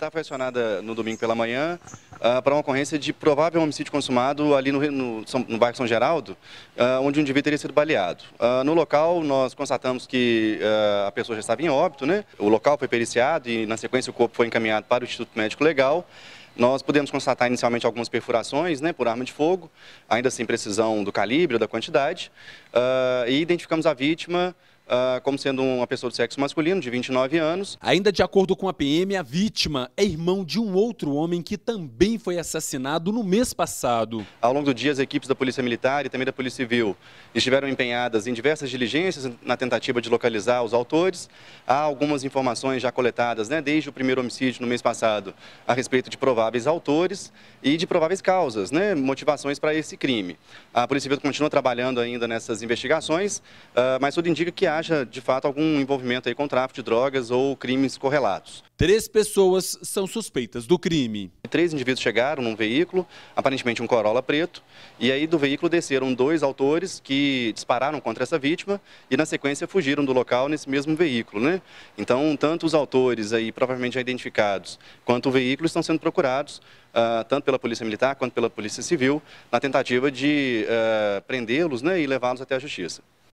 Tá foi acionada no domingo pela manhã uh, ah, para uma ocorrência de provável homicídio consumado ali no, no, São, no bairro São Geraldo, uh, onde um indivíduo teria sido baleado. Uh, no local, nós constatamos que a pessoa já estava em óbito, né? o local foi periciado e, na sequência, o corpo foi encaminhado para o Instituto Médico Legal. Nós pudemos constatar inicialmente algumas perfurações né, por arma de fogo, ainda sem precisão do calibre ou da quantidade, e identificamos a vítima uh, como sendo uma pessoa de sexo masculino, de 29 anos. Ainda de acordo com a PM, a vítima é irmão de um outro homem que também foi assassinado no mês passado. Ao longo do dia, as equipes da Polícia Militar e também da Polícia Civil estiveram empenhadas em diversas diligências na tentativa de localizar os autores. Há algumas informações já coletadas né, desde o primeiro homicídio no mês passado a respeito de prováveis autores e de prováveis causas, né, motivações para esse crime. A Polícia Civil continua trabalhando ainda nessas investigações, uh, mas tudo indica que há haja de fato algum envolvimento aí com tráfico de drogas ou crimes correlatos. Três pessoas são suspeitas do crime. Três indivíduos chegaram num veículo, aparentemente um Corolla preto, e aí do veículo desceram dois autores que dispararam contra essa vítima e na sequência fugiram do local nesse mesmo veículo, né? Então, tanto os autores aí provavelmente já identificados, quanto o veículo estão sendo procurados Uh, tanto pela Polícia Militar quanto pela Polícia Civil, na tentativa de uh, prendê-los né, e levá-los até a Justiça.